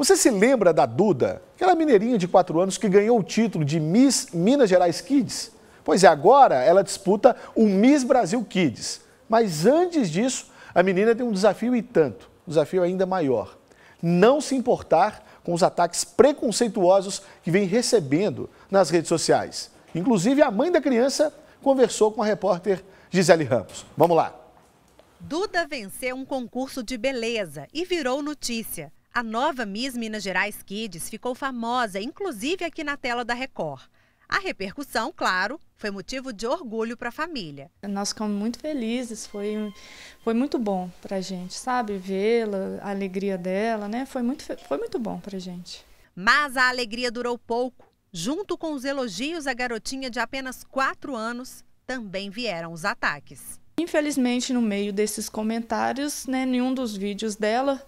Você se lembra da Duda, aquela mineirinha de 4 anos que ganhou o título de Miss Minas Gerais Kids? Pois é, agora ela disputa o Miss Brasil Kids. Mas antes disso, a menina tem um desafio e tanto, um desafio ainda maior. Não se importar com os ataques preconceituosos que vem recebendo nas redes sociais. Inclusive, a mãe da criança conversou com a repórter Gisele Ramos. Vamos lá. Duda venceu um concurso de beleza e virou notícia. A nova Miss Minas Gerais Kids ficou famosa, inclusive aqui na tela da Record. A repercussão, claro, foi motivo de orgulho para a família. Nós ficamos muito felizes, foi, foi muito bom para a gente, sabe? Vê-la, a alegria dela, né? Foi muito, foi muito bom para a gente. Mas a alegria durou pouco. Junto com os elogios à garotinha de apenas 4 anos, também vieram os ataques. Infelizmente, no meio desses comentários, né, nenhum dos vídeos dela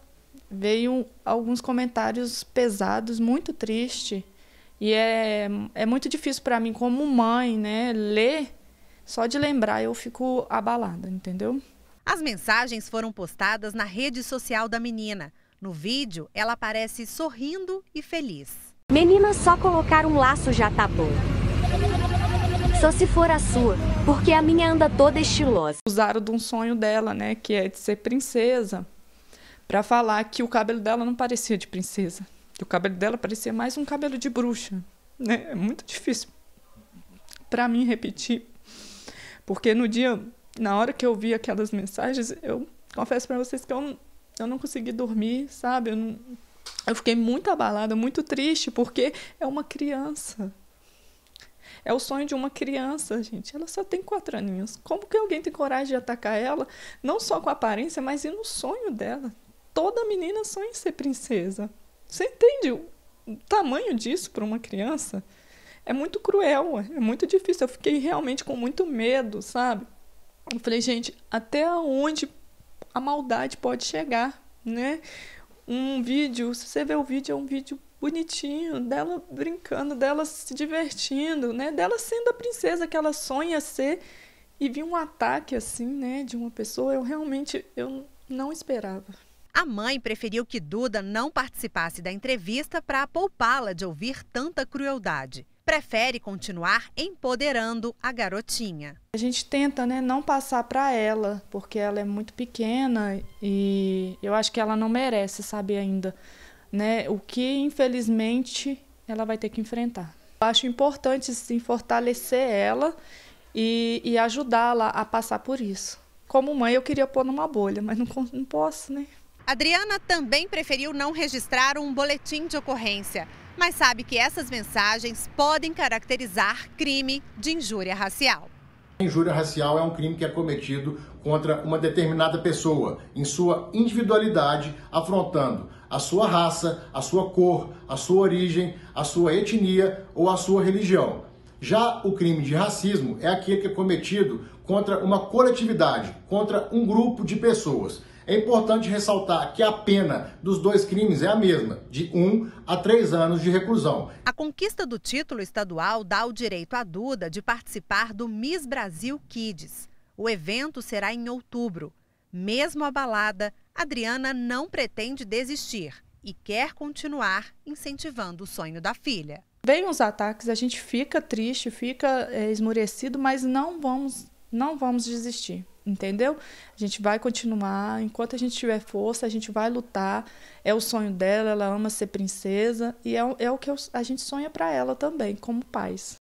veio alguns comentários pesados, muito triste. E é, é muito difícil para mim, como mãe, né, ler. Só de lembrar eu fico abalada, entendeu? As mensagens foram postadas na rede social da menina. No vídeo, ela aparece sorrindo e feliz. Menina, só colocar um laço já tá bom. Só se for a sua, porque a minha anda toda estilosa. Usaram de um sonho dela, né, que é de ser princesa para falar que o cabelo dela não parecia de princesa. Que o cabelo dela parecia mais um cabelo de bruxa. Né? É muito difícil para mim repetir. Porque no dia, na hora que eu vi aquelas mensagens, eu confesso para vocês que eu, eu não consegui dormir, sabe? Eu, não, eu fiquei muito abalada, muito triste, porque é uma criança. É o sonho de uma criança, gente. Ela só tem quatro aninhos. Como que alguém tem coragem de atacar ela, não só com a aparência, mas e no sonho dela? toda menina sonha em ser princesa. Você entende o tamanho disso para uma criança? É muito cruel, é, é muito difícil. Eu fiquei realmente com muito medo, sabe? Eu falei, gente, até onde a maldade pode chegar, né? Um vídeo, se você vê o vídeo, é um vídeo bonitinho, dela brincando, dela se divertindo, né? Dela sendo a princesa que ela sonha ser e vi um ataque assim, né, de uma pessoa, eu realmente eu não esperava. A mãe preferiu que Duda não participasse da entrevista para poupá-la de ouvir tanta crueldade. Prefere continuar empoderando a garotinha. A gente tenta né, não passar para ela, porque ela é muito pequena e eu acho que ela não merece saber ainda né, o que, infelizmente, ela vai ter que enfrentar. Eu acho importante sim, fortalecer ela e, e ajudá-la a passar por isso. Como mãe, eu queria pôr numa bolha, mas não, não posso, né? Adriana também preferiu não registrar um boletim de ocorrência, mas sabe que essas mensagens podem caracterizar crime de injúria racial. injúria racial é um crime que é cometido contra uma determinada pessoa, em sua individualidade, afrontando a sua raça, a sua cor, a sua origem, a sua etnia ou a sua religião. Já o crime de racismo é aquele que é cometido contra uma coletividade, contra um grupo de pessoas. É importante ressaltar que a pena dos dois crimes é a mesma, de um a três anos de reclusão. A conquista do título estadual dá o direito à Duda de participar do Miss Brasil Kids. O evento será em outubro. Mesmo abalada, Adriana não pretende desistir e quer continuar incentivando o sonho da filha. Vem os ataques, a gente fica triste, fica é, esmorecido, mas não vamos, não vamos desistir entendeu? A gente vai continuar, enquanto a gente tiver força, a gente vai lutar. É o sonho dela, ela ama ser princesa e é, é o que a gente sonha para ela também, como pais.